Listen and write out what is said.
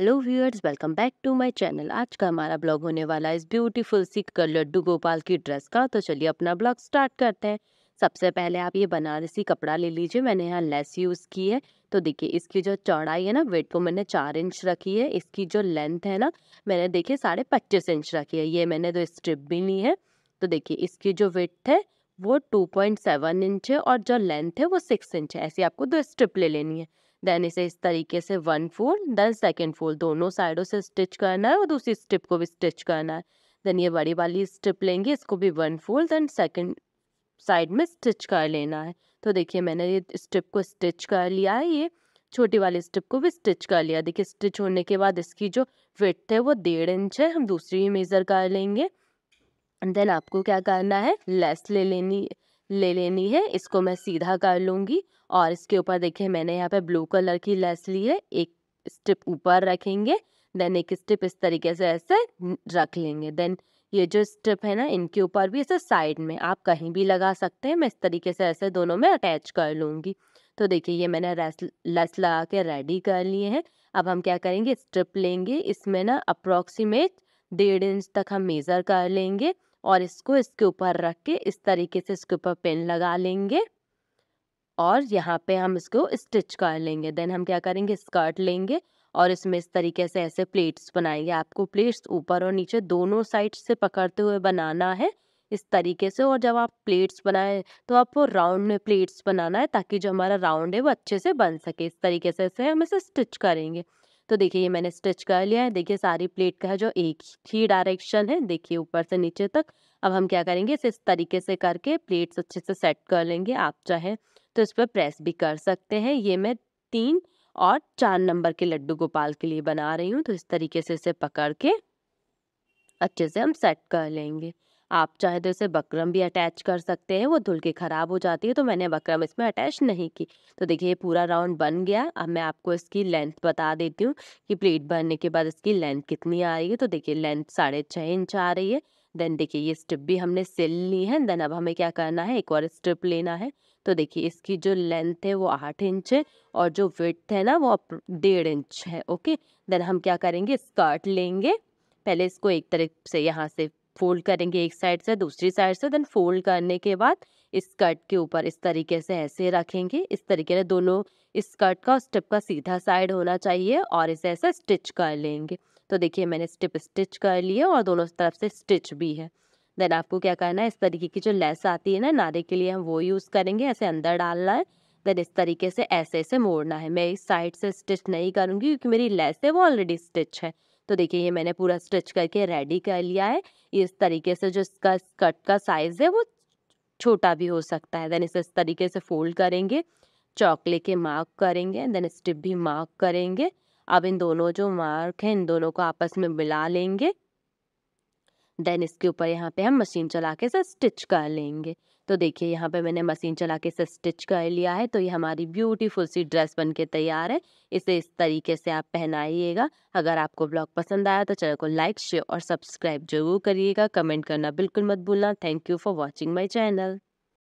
hello viewers welcome back to my channel आज का हमारा ब्लॉग होने वाला है इस ब्यूटीफुल सीख कर लड्डू गोपाल की ड्रेस का तो चलिए अपना ब्लॉग स्टार्ट करते हैं सबसे पहले आप ये बनारसी कपड़ा ले लीजिए मैंने यहाँ लेस यूज़ की है तो देखिए इसकी जो चौड़ाई है ना वेट को मैंने चार इंच रखी है इसकी जो लेंथ है ना मैंने देखिए साढ़े पच्चीस इंच रखी है ये मैंने तो स्ट्रिप भी ली है तो देखिए इसकी जो वेट है वो टू पॉइंट सेवन इंच है और जो लेंथ है वो सिक्स इंच है ऐसी आपको दो स्ट्रिप ले लेनी है देन इसे इस तरीके से one fold then second fold दोनों साइडों से स्टिच करना है और दूसरी स्ट्रिप को भी स्टिच करना है देन ये बड़ी वाली स्ट्रिप लेंगे इसको भी one fold then second side में स्टिच कर लेना है तो देखिए मैंने ये स्ट्रिप को स्टिच कर लिया है ये छोटी वाली स्ट्रिप को भी स्टिच कर लिया देखिए स्टिच होने के बाद इसकी जो विथ है वो डेढ़ इंच है हम दूसरी भी मेज़र कर लेंगे देन आपको क्या करना है लेस ले लेनी ले लेनी है इसको मैं सीधा कर लूँगी और इसके ऊपर देखिए मैंने यहाँ पे ब्लू कलर की लेस ली है एक स्टिप ऊपर रखेंगे देन एक स्टिप इस तरीके से ऐसे रख लेंगे देन ये जो स्टिप है ना इनके ऊपर भी ऐसे साइड में आप कहीं भी लगा सकते हैं मैं इस तरीके से ऐसे दोनों में अटैच कर लूँगी तो देखिए ये मैंने रेस लेस लगा के रेडी कर लिए हैं अब हम क्या करेंगे स्ट्रिप लेंगे इसमें ना अप्रॉक्सीमेट डेढ़ इंच तक हम मेज़र कर लेंगे और इसको इसके ऊपर रख के इस तरीके से इसके ऊपर पेन लगा लेंगे और यहाँ पे हम इसको स्टिच कर लेंगे देन हम क्या करेंगे स्कर्ट लेंगे और इसमें इस तरीके से ऐसे प्लेट्स बनाएंगे आपको प्लेट्स ऊपर और नीचे दोनों साइड से पकड़ते हुए बनाना है इस तरीके से और जब आप प्लेट्स बनाएं तो आपको राउंड में प्लेट्स बनाना है ताकि जो हमारा राउंड है वो अच्छे से बन सके इस तरीके से इसे हम इसे स्टिच करेंगे तो देखिए ये मैंने स्टिच कर लिया है देखिए सारी प्लेट का है जो एक ही डायरेक्शन है देखिए ऊपर से नीचे तक अब हम क्या करेंगे इसे इस तरीके से करके प्लेट्स अच्छे से सेट कर लेंगे आप चाहे तो इस पर प्रेस भी कर सकते हैं ये मैं तीन और चार नंबर के लड्डू गोपाल के लिए बना रही हूँ तो इस तरीके से इसे पकड़ के अच्छे से हम सेट कर लेंगे आप चाहे तो इसे बकरम भी अटैच कर सकते हैं वो धुल के ख़राब हो जाती है तो मैंने बकरम इसमें अटैच नहीं की तो देखिए ये पूरा राउंड बन गया अब मैं आपको इसकी लेंथ बता देती हूँ कि प्लेट बनने के बाद इसकी लेंथ कितनी आ रही है तो देखिए लेंथ साढ़े छः इंच आ रही है देन देखिए ये स्ट्रिप भी हमने सिल ली है देन अब हमें क्या करना है एक और स्ट्रिप लेना है तो देखिए इसकी जो लेंथ है वो आठ इंच है और जो विथ है ना वो डेढ़ इंच है ओके देन हम क्या करेंगे स्कर्ट लेंगे पहले इसको एक तरफ से यहाँ से फोल्ड करेंगे एक साइड से दूसरी साइड से देन फोल्ड करने के बाद इस स्कर्ट के ऊपर इस तरीके से ऐसे रखेंगे इस तरीके से दोनों स्कर्ट का स्टिप का सीधा साइड होना चाहिए और इसे ऐसे स्टिच कर लेंगे तो देखिए मैंने स्टिप स्टिच कर लिए और दोनों तरफ से स्टिच भी है देन आपको क्या करना है इस तरीके की जो लेस आती है ना नारे के लिए हम वो यूज़ करेंगे ऐसे अंदर डालना है देन इस तरीके से ऐसे ऐसे मोड़ना है मैं इस साइड से स्टिच नहीं करूँगी क्योंकि मेरी लेस है वो ऑलरेडी स्टिच है तो देखिए ये मैंने पूरा स्टिच करके रेडी कर लिया है इस तरीके से जो इसका स्कर्ट का साइज़ है वो छोटा भी हो सकता है देन इसे इस तरीके से फोल्ड करेंगे चौक लेके मार्क करेंगे देन स्टिप भी मार्क करेंगे अब इन दोनों जो मार्क हैं इन दोनों को आपस में मिला लेंगे देन इसके ऊपर यहाँ पे हम मशीन चला के सर स्टिच कर लेंगे तो देखिए यहाँ पे मैंने मशीन चला के सर स्टिच कर लिया है तो ये हमारी ब्यूटीफुल सी ड्रेस बन के तैयार है इसे इस तरीके से आप पहनाइएगा अगर आपको ब्लॉग पसंद आया तो चैनल को लाइक शेयर और सब्सक्राइब जरूर करिएगा कमेंट करना बिल्कुल मत भूलना thank you for watching my channel